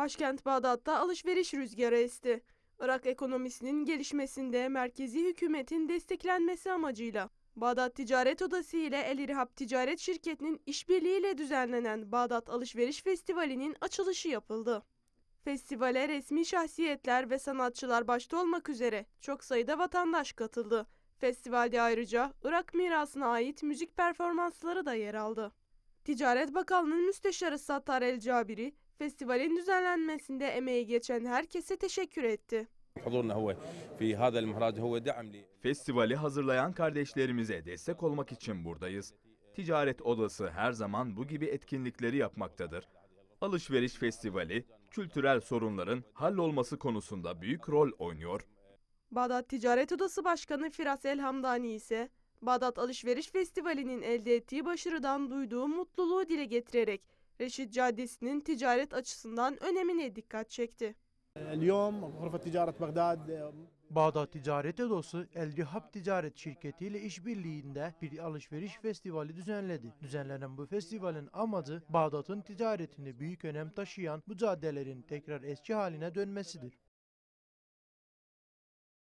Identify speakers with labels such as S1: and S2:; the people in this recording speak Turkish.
S1: Başkent Bağdat'ta alışveriş rüzgarı esti. Irak ekonomisinin gelişmesinde merkezi hükümetin desteklenmesi amacıyla Bağdat Ticaret Odası ile El İrhab Ticaret Şirketi'nin işbirliğiyle düzenlenen Bağdat Alışveriş Festivali'nin açılışı yapıldı. Festivale resmi şahsiyetler ve sanatçılar başta olmak üzere çok sayıda vatandaş katıldı. Festivalde ayrıca Irak mirasına ait müzik performansları da yer aldı. Ticaret Bakanlığı'nın müsteşarı Sattar El Cabiri, Festivalin düzenlenmesinde emeği geçen herkese teşekkür etti.
S2: Festivali hazırlayan kardeşlerimize destek olmak için buradayız. Ticaret Odası her zaman bu gibi etkinlikleri yapmaktadır. Alışveriş Festivali, kültürel sorunların hallolması konusunda büyük rol oynuyor.
S1: Bağdat Ticaret Odası Başkanı Firas Elhamdani ise, Bağdat Alışveriş Festivali'nin elde ettiği başarıdan duyduğu mutluluğu dile getirerek, Reşit Caddesi'nin ticaret açısından önemine dikkat çekti.
S3: Bağdat Ticaret Edosu El Rihab Ticaret Şirketi ile işbirliğinde bir alışveriş festivali düzenledi. Düzenlenen bu festivalin amacı Bağdat'ın ticaretini büyük önem taşıyan bu caddelerin tekrar eski haline dönmesidir.